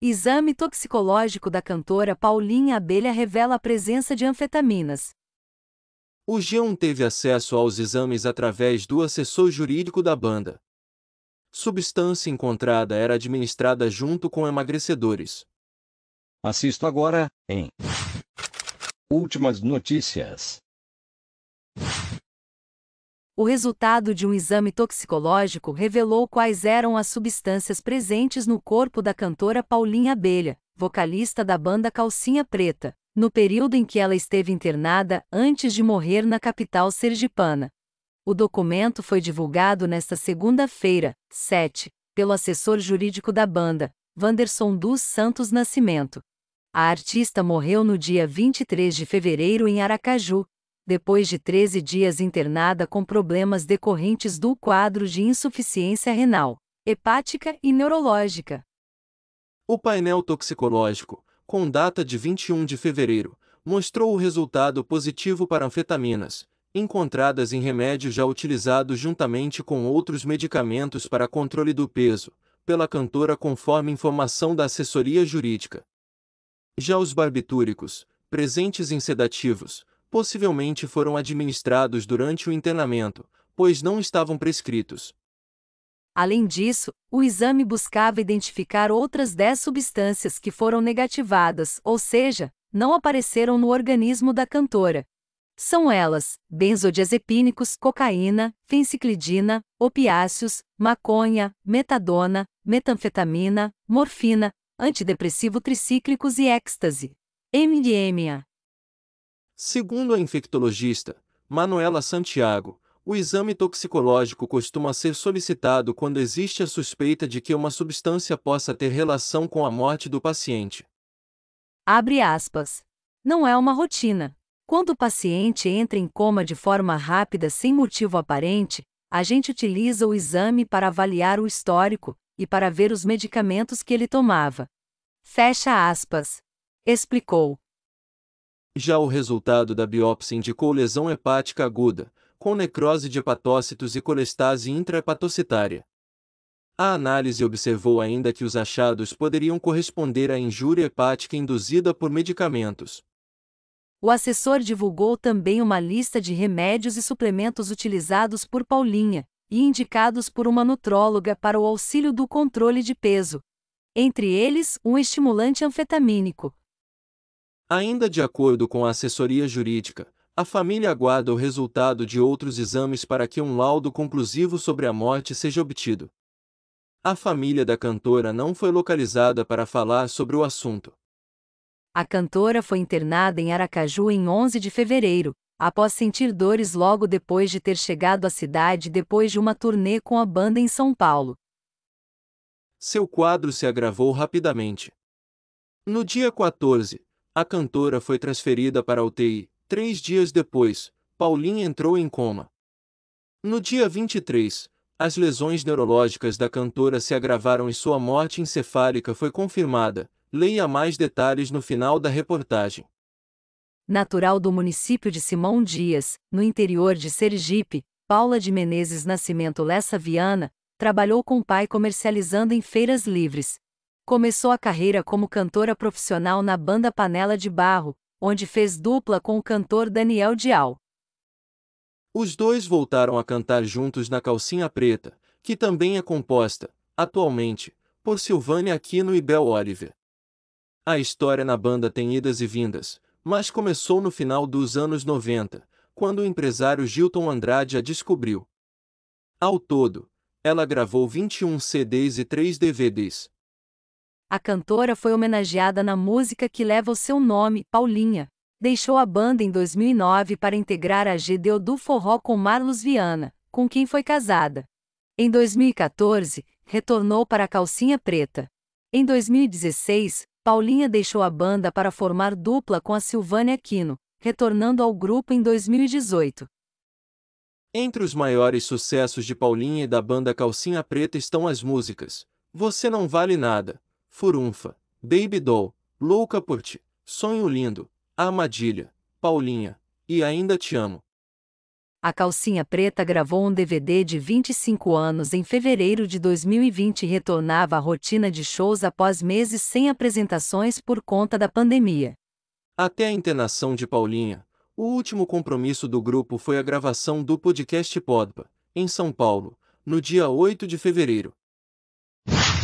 Exame toxicológico da cantora Paulinha Abelha revela a presença de anfetaminas. O G1 teve acesso aos exames através do assessor jurídico da banda. Substância encontrada era administrada junto com emagrecedores. Assisto agora, em Últimas notícias o resultado de um exame toxicológico revelou quais eram as substâncias presentes no corpo da cantora Paulinha Abelha, vocalista da banda Calcinha Preta, no período em que ela esteve internada antes de morrer na capital sergipana. O documento foi divulgado nesta segunda-feira, 7, pelo assessor jurídico da banda, Vanderson dos Santos Nascimento. A artista morreu no dia 23 de fevereiro em Aracaju, depois de 13 dias internada com problemas decorrentes do quadro de insuficiência renal, hepática e neurológica. O painel toxicológico, com data de 21 de fevereiro, mostrou o resultado positivo para anfetaminas, encontradas em remédios já utilizados juntamente com outros medicamentos para controle do peso, pela cantora conforme informação da assessoria jurídica. Já os barbitúricos, presentes em sedativos, possivelmente foram administrados durante o internamento, pois não estavam prescritos. Além disso, o exame buscava identificar outras 10 substâncias que foram negativadas, ou seja, não apareceram no organismo da cantora. São elas: benzodiazepínicos, cocaína, fenciclidina, opiáceos, maconha, metadona, metanfetamina, morfina, antidepressivo tricíclicos e êxtase. MDMA. Segundo a infectologista Manuela Santiago, o exame toxicológico costuma ser solicitado quando existe a suspeita de que uma substância possa ter relação com a morte do paciente. Abre aspas. Não é uma rotina. Quando o paciente entra em coma de forma rápida sem motivo aparente, a gente utiliza o exame para avaliar o histórico e para ver os medicamentos que ele tomava. Fecha aspas. Explicou. Já o resultado da biópsia indicou lesão hepática aguda, com necrose de hepatócitos e colestase intrahepatocitária. A análise observou ainda que os achados poderiam corresponder à injúria hepática induzida por medicamentos. O assessor divulgou também uma lista de remédios e suplementos utilizados por Paulinha e indicados por uma nutróloga para o auxílio do controle de peso. Entre eles, um estimulante anfetamínico, Ainda de acordo com a assessoria jurídica, a família aguarda o resultado de outros exames para que um laudo conclusivo sobre a morte seja obtido. A família da cantora não foi localizada para falar sobre o assunto. A cantora foi internada em Aracaju em 11 de fevereiro, após sentir dores logo depois de ter chegado à cidade depois de uma turnê com a banda em São Paulo. Seu quadro se agravou rapidamente. No dia 14, a cantora foi transferida para a UTI. Três dias depois, Paulinha entrou em coma. No dia 23, as lesões neurológicas da cantora se agravaram e sua morte encefálica foi confirmada. Leia mais detalhes no final da reportagem. Natural do município de Simão Dias, no interior de Sergipe, Paula de Menezes Nascimento Lessa Viana, trabalhou com o pai comercializando em feiras livres. Começou a carreira como cantora profissional na banda Panela de Barro, onde fez dupla com o cantor Daniel Dial. Os dois voltaram a cantar juntos na Calcinha Preta, que também é composta, atualmente, por Silvânia Aquino e Bel Oliver. A história na banda tem idas e vindas, mas começou no final dos anos 90, quando o empresário Gilton Andrade a descobriu. Ao todo, ela gravou 21 CDs e 3 DVDs, a cantora foi homenageada na música que leva o seu nome, Paulinha. Deixou a banda em 2009 para integrar a GDO do Forró com Marlos Viana, com quem foi casada. Em 2014, retornou para a Calcinha Preta. Em 2016, Paulinha deixou a banda para formar dupla com a Silvânia Aquino, retornando ao grupo em 2018. Entre os maiores sucessos de Paulinha e da banda Calcinha Preta estão as músicas Você Não Vale Nada, Furunfa, Baby Doll, Louca por Ti, Sonho Lindo, Armadilha, Paulinha, e Ainda Te Amo. A Calcinha Preta gravou um DVD de 25 anos em fevereiro de 2020 e retornava à rotina de shows após meses sem apresentações por conta da pandemia. Até a internação de Paulinha, o último compromisso do grupo foi a gravação do podcast Podpa, em São Paulo, no dia 8 de fevereiro.